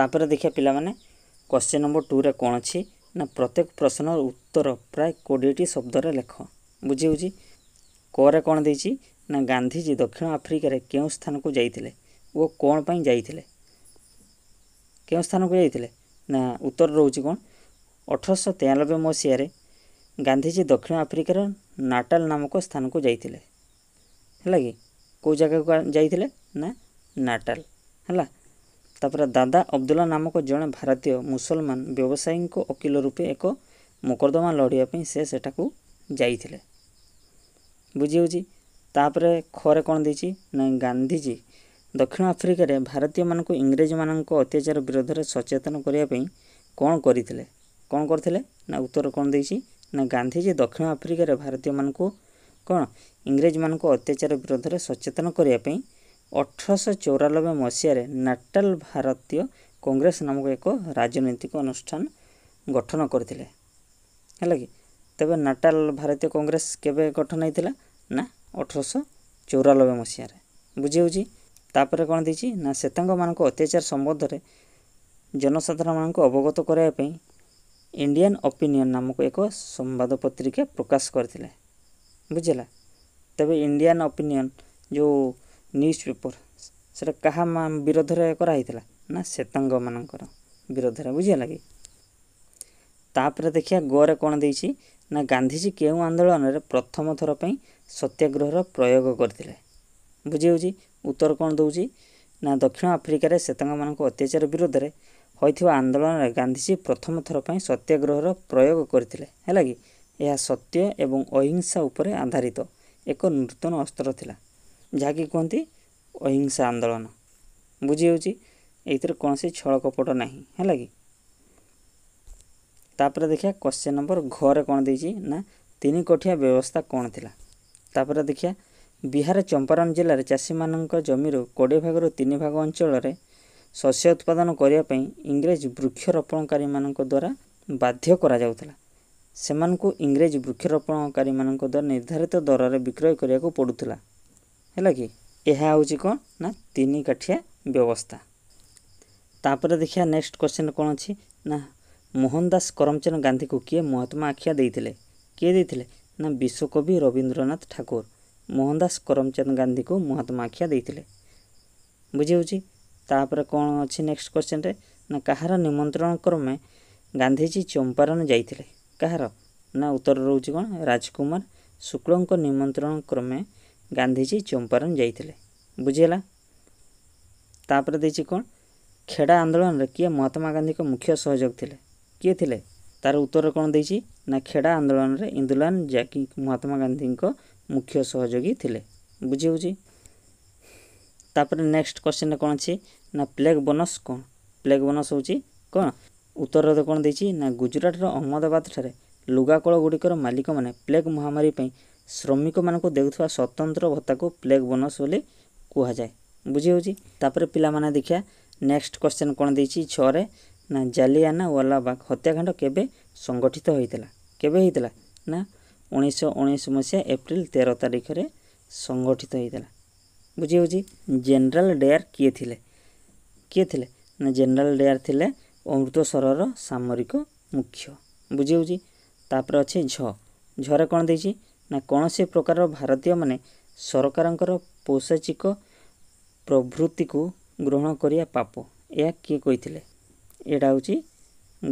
ତାପରେ ଦେଖିବା ପିଲାମାନେ କ୍ୱେଶ୍ଚିନ୍ ନମ୍ବର ଟୁରେ କ'ଣ ଅଛି ନା ପ୍ରତ୍ୟେକ ପ୍ରଶ୍ନର ଉତ୍ତର ପ୍ରାୟ କୋଡ଼ିଏଟି ଶବ୍ଦରେ ଲେଖ ବୁଝି ହେଉଛି କରେ କ'ଣ ଦେଇଛି ନା ଗାନ୍ଧିଜୀ ଦକ୍ଷିଣ ଆଫ୍ରିକାରେ କେଉଁ ସ୍ଥାନକୁ ଯାଇଥିଲେ ଓ କ'ଣ ପାଇଁ ଯାଇଥିଲେ କେଉଁ ସ୍ଥାନକୁ ଯାଇଥିଲେ ନା ଉତ୍ତର ରହୁଛି କ'ଣ ଅଠରଶହ ତେୟାନବେ ମସିହାରେ ଗାନ୍ଧିଜୀ ଦକ୍ଷିଣ ଆଫ୍ରିକାର ନାଟାଲ ନାମକ ସ୍ଥାନକୁ ଯାଇଥିଲେ ହେଲା କି କେଉଁ ଜାଗାକୁ ଯାଇଥିଲେ ନା ନାଟାଲ ହେଲା ତାପରେ ଦାଦା ଅବଦୁଲ୍ଲା ନାମକ ଜଣେ ଭାରତୀୟ ମୁସଲମାନ ବ୍ୟବସାୟୀଙ୍କ ଓକିଲ ରୂପେ ଏକ ମକଦ୍ଦମା ଲଢ଼ିବା ପାଇଁ ସେ ସେଠାକୁ ଯାଇଥିଲେ ବୁଝିହେଉଛି ତାପରେ ଖରେ କ'ଣ ଦେଇଛି ନାଇଁ ଗାନ୍ଧିଜୀ ଦକ୍ଷିଣ ଆଫ୍ରିକାରେ ଭାରତୀୟମାନଙ୍କୁ ଇଂରେଜମାନଙ୍କ ଅତ୍ୟାଚାର ବିରୋଧରେ ସଚେତନ କରିବା ପାଇଁ କ'ଣ କରିଥିଲେ କ'ଣ କରିଥିଲେ ନା ଉତ୍ତର କ'ଣ ଦେଇଛି ନା ଗାନ୍ଧିଜୀ ଦକ୍ଷିଣ ଆଫ୍ରିକାରେ ଭାରତୀୟମାନଙ୍କୁ କ'ଣ ଇଂରେଜମାନଙ୍କ ଅତ୍ୟାଚାର ବିରୋଧରେ ସଚେତନ କରିବା ପାଇଁ ଅଠରଶହ ଚଉରାନବେ ମସିହାରେ ନାଟାଲ ଭାରତୀୟ କଂଗ୍ରେସ ନାମକ ଏକ ରାଜନୈତିକ ଅନୁଷ୍ଠାନ ଗଠନ କରିଥିଲେ ହେଲା କି ତେବେ ନାଟାଲ ଭାରତୀୟ କଂଗ୍ରେସ କେବେ ଗଠନ ହୋଇଥିଲା ନା ଅଠରଶହ ଚଉରାନବେ ମସିହାରେ ବୁଝି ହେଉଛି ତାପରେ କ'ଣ ଦେଇଛି ନା ଶ୍ୱେତାଙ୍ଗମାନଙ୍କ ଅତ୍ୟାଚାର ସମ୍ବନ୍ଧରେ ଜନସାଧାରଣମାନଙ୍କୁ ଅବଗତ କରାଇବା ପାଇଁ ଇଣ୍ଡିଆନ୍ ଓପିନିଅନ୍ ନାମକ ଏକ ସମ୍ବାଦ ପତ୍ରିକା ପ୍ରକାଶ କରିଥିଲେ ବୁଝିଲା ତେବେ ଇଣ୍ଡିଆନ୍ ଓପିନିଅନ୍ ଯେଉଁ ନ୍ୟୁଜ୍ ପେପର୍ ସେଟା କାହା ବିରୋଧରେ କରାହେଇଥିଲା ନା ଶ୍ୱେତାଙ୍ଗମାନଙ୍କର ବିରୋଧରେ ବୁଝିଗଲା କି ତାପରେ ଦେଖିବା ଗୋରେ କ'ଣ ଦେଇଛି ନା ଗାନ୍ଧିଜୀ କେଉଁ ଆନ୍ଦୋଳନରେ ପ୍ରଥମ ଥର ପାଇଁ ସତ୍ୟାଗ୍ରହର ପ୍ରୟୋଗ କରିଥିଲେ ବୁଝିହେଉଛି ଉତ୍ତର କ'ଣ ଦେଉଛି ନା ଦକ୍ଷିଣ ଆଫ୍ରିକାରେ ଶ୍ୱେତାଙ୍ଗମାନଙ୍କ ଅତ୍ୟାଚାର ବିରୋଧରେ ହୋଇଥିବା ଆନ୍ଦୋଳନରେ ଗାନ୍ଧିଜୀ ପ୍ରଥମ ଥର ପାଇଁ ସତ୍ୟାଗ୍ରହର ପ୍ରୟୋଗ କରିଥିଲେ ହେଲା କି ଏହା ସତ୍ୟ ଏବଂ ଅହିଂସା ଉପରେ ଆଧାରିତ ଏକ ନୂତନ ଅସ୍ତ୍ର ଥିଲା ଯାହାକି କୁହନ୍ତି ଅହିଂସା ଆନ୍ଦୋଳନ ବୁଝିହେଉଛି ଏଇଥିରେ କୌଣସି ଛଳ କପଟ ନାହିଁ ହେଲା କି ତାପରେ ଦେଖିବା କ୍ୱେଶ୍ଚନ୍ ନମ୍ବର ଘରେ କ'ଣ ଦେଇଛି ନା ତିନି କୋଠିଆ ବ୍ୟବସ୍ଥା କ'ଣ ଥିଲା ତାପରେ ଦେଖିବା ବିହାର ଚମ୍ପାରନ ଜିଲ୍ଲାରେ ଚାଷୀମାନଙ୍କ ଜମିରୁ କୋଡ଼ିଏ ଭାଗରୁ ତିନି ଭାଗ ଅଞ୍ଚଳରେ ଶସ୍ୟ ଉତ୍ପାଦନ କରିବା ପାଇଁ ଇଂରେଜ ବୃକ୍ଷରୋପଣକାରୀମାନଙ୍କ ଦ୍ୱାରା ବାଧ୍ୟ କରାଯାଉଥିଲା ସେମାନଙ୍କୁ ଇଂରେଜ ବୃକ୍ଷରୋପଣକାରୀମାନଙ୍କ ଦ୍ୱାରା ନିର୍ଦ୍ଧାରିତ ଦରରେ ବିକ୍ରୟ କରିବାକୁ ପଡ଼ୁଥିଲା ହେଲା କି ଏହା ହେଉଛି କ'ଣ ନା ତିନି କାଠିଆ ବ୍ୟବସ୍ଥା ତାପରେ ଦେଖିବା ନେକ୍ସଟ କ୍ୱେଶ୍ଚିନ୍ କ'ଣ ଅଛି ନା ମୋହନଦାସ କରମଚନ୍ଦ ଗାନ୍ଧୀକୁ କିଏ ମହାତ୍ମା ଆଖିଆ ଦେଇଥିଲେ କିଏ ଦେଇଥିଲେ ନା ବିଶ୍ୱକବି ରବୀନ୍ଦ୍ରନାଥ ଠାକୁର ମୋହନଦାସ କରମଚନ୍ଦ ଗାନ୍ଧୀକୁ ମହାତ୍ମା ଆଖିଆ ଦେଇଥିଲେ ବୁଝିହେଉଛି ତାପରେ କ'ଣ ଅଛି ନେକ୍ସଟ କ୍ୱେଶ୍ଚିନ୍ରେ ନା କାହାର ନିମନ୍ତ୍ରଣ କ୍ରମେ ଗାନ୍ଧୀଜୀ ଚମ୍ପାରନ୍ ଯାଇଥିଲେ କାହାର ନା ଉତ୍ତର ରହୁଛି କ'ଣ ରାଜକୁମାର ଶୁକ୍ଳଙ୍କ ନିମନ୍ତ୍ରଣ କ୍ରମେ ଗାନ୍ଧିଜୀ ଚମ୍ପାରନ୍ ଯାଇଥିଲେ ବୁଝିହେଲା ତାପରେ ଦେଇଛି କ'ଣ ଖେଡ଼ା ଆନ୍ଦୋଳନରେ କିଏ ମହାତ୍ମା ଗାନ୍ଧୀଙ୍କ ମୁଖ୍ୟ ସହଯୋଗ ଥିଲେ କିଏ ଥିଲେ ତାର ଉତ୍ତର କ'ଣ ଦେଇଛି ନା ଖେଡ଼ା ଆନ୍ଦୋଳନରେ ଇନ୍ଦୁଲାନ ଜାକି ମହାତ୍ମା ଗାନ୍ଧୀଙ୍କ ମୁଖ୍ୟ ସହଯୋଗୀ ଥିଲେ ବୁଝି ହେଉଛି ତାପରେ ନେକ୍ସଟ କ୍ୱେଶ୍ଚିନ୍ରେ କ'ଣ ଅଛି ନା ପ୍ଲେଗ୍ ବୋନସ୍ କ'ଣ ପ୍ଲେଗ୍ ବୋନସ୍ ହେଉଛି କ'ଣ ଉତ୍ତରର କ'ଣ ଦେଇଛି ନା ଗୁଜୁରାଟର ଅହମ୍ମଦାବାଦଠାରେ ଲୁଗାକଳ ଗୁଡ଼ିକର ମାଲିକମାନେ ପ୍ଲେଗ୍ ମହାମାରୀ ପାଇଁ ଶ୍ରମିକମାନଙ୍କୁ ଦେଉଥିବା ସ୍ୱତନ୍ତ୍ର ଭତ୍ତାକୁ ପ୍ଲେଗ୍ ବୋନସ୍ ବୋଲି କୁହାଯାଏ ବୁଝିହେଉଛି ତାପରେ ପିଲାମାନେ ଦେଖିବା ନେକ୍ସଟ କ୍ୱେଶ୍ଚନ୍ କ'ଣ ଦେଇଛି ଛଅରେ ନା ଜାଲିଆନା ୱାଲାବାଗ ହତ୍ୟାକାଣ୍ଡ କେବେ ସଂଗଠିତ ହୋଇଥିଲା କେବେ ହୋଇଥିଲା ନା ଉଣେଇଶହ ଉଣେଇଶ ମସିହା ଏପ୍ରିଲ ତେର ତାରିଖରେ ସଂଗଠିତ ହୋଇଥିଲା ବୁଝିହେଉଛି ଜେନେରାଲ ଡେୟାର କିଏ ଥିଲେ କିଏ ଥିଲେ ନା ଜେନେରାଲ ଡେୟାର ଥିଲେ ଅମୃତସରର ସାମରିକ ମୁଖ୍ୟ ବୁଝିହେଉଛି ତାପରେ ଅଛି ଝ ଝରେ କ'ଣ ଦେଇଛି ନା କୌଣସି ପ୍ରକାରର ଭାରତୀୟମାନେ ସରକାରଙ୍କର ପୌଷାଚିକ ପ୍ରଭୃତିକୁ ଗ୍ରହଣ କରିବା ପାପ ଏହା କିଏ କହିଥିଲେ ଏଇଟା ହେଉଛି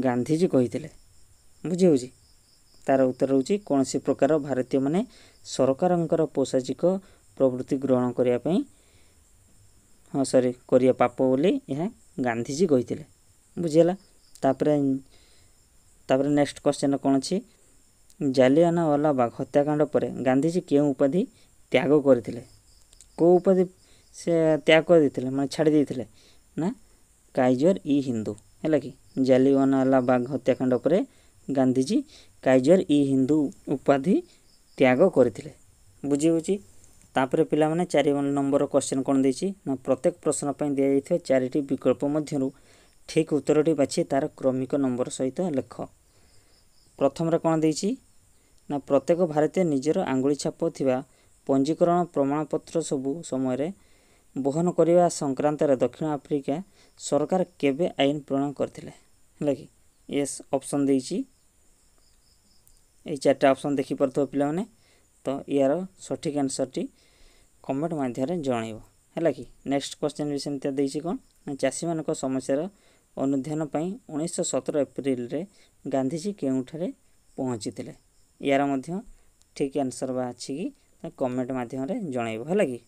ଗାନ୍ଧିଜୀ କହିଥିଲେ ବୁଝିହେଉଛି ତା'ର ଉତ୍ତର ହେଉଛି କୌଣସି ପ୍ରକାର ଭାରତୀୟମାନେ ସରକାରଙ୍କର ପୌଷାଚିକ ପ୍ରଭୃତି ଗ୍ରହଣ କରିବା ପାଇଁ ହଁ ସରି କରିବା ପାପ ବୋଲି ଏହା ଗାନ୍ଧିଜୀ କହିଥିଲେ ବୁଝିହେଲା ତାପରେ ତାପରେ ନେକ୍ସଟ କ୍ୱଶ୍ଚିନ୍ କ'ଣ ଅଛି জালিয়ানাওয়ালাবাগ হত্যাকাণ্ড পরে গান্ধীজি কেউ উপাধি ত্যাগ করেছিলেন কেউ উপাধি সে ত্যাগ করে দিয়েছিলেন মানে ছাড়ি দিয়েছিলেন না কাইজর ই হিন্দু ହେଲା କି ଜାଲିୱାନାୱାଲା ବାଘ ହତ୍ୟାକାଣ୍ଡ ପରେ ଗାନ୍ଧିଜୀ କାଇଜର ଇ ହିନ୍ଦୁ ଉପାଧି ତ୍ୟାଗ କରିଥିଲେ ବୁଝି ହେଉଛି ତାପରେ ପିଲାମାନେ ଚାରି ନମ୍ବର କ୍ୱେଶ୍ଚନ୍ କ'ଣ ଦେଇଛି ନା ପ୍ରତ୍ୟେକ ପ୍ରଶ୍ନ ପାଇଁ ଦିଆଯାଇଥିବା ଚାରିଟି ବିକଳ୍ପ ମଧ୍ୟରୁ ଠିକ୍ ଉତ୍ତରଟି ବାଛି ତା'ର କ୍ରମିକ ନମ୍ବର ସହିତ ଲେଖ ପ୍ରଥମରେ କ'ଣ ଦେଇଛି ନା ପ୍ରତ୍ୟେକ ଭାରତୀୟ ନିଜର ଆଙ୍ଗୁଳି ଛାପ ଥିବା ପଞ୍ଜୀକରଣ ପ୍ରମାଣପତ୍ର ସବୁ ସମୟରେ ବହନ କରିବା ସଂକ୍ରାନ୍ତରେ ଦକ୍ଷିଣ ଆଫ୍ରିକା ସରକାର କେବେ ଆଇନ ପ୍ରଣୟ କରିଥିଲେ ହେଲା କି ଏସ୍ ଅପସନ୍ ଦେଇଛି ଏଇ ଚାରିଟା ଅପସନ୍ ଦେଖିପାରୁଥିବ ପିଲାମାନେ ତ ଏହାର ସଠିକ୍ ଆନ୍ସର୍ଟି କମେଣ୍ଟ ମାଧ୍ୟମରେ ଜଣାଇବ ହେଲା କି ନେକ୍ସଟ କ୍ୱେଶ୍ଚିନ୍ ବି ସେମିତି ଦେଇଛି କ'ଣ ନା ଚାଷୀମାନଙ୍କ ସମସ୍ୟାର ଅନୁଧ୍ୟାନ ପାଇଁ ଉଣେଇଶହ ସତର ଏପ୍ରିଲରେ ଗାନ୍ଧିଜୀ କେଉଁଠାରେ ପହଞ୍ଚିଥିଲେ यार ठीक आंसर बाकी कमेंट मध्यम जनइब है कि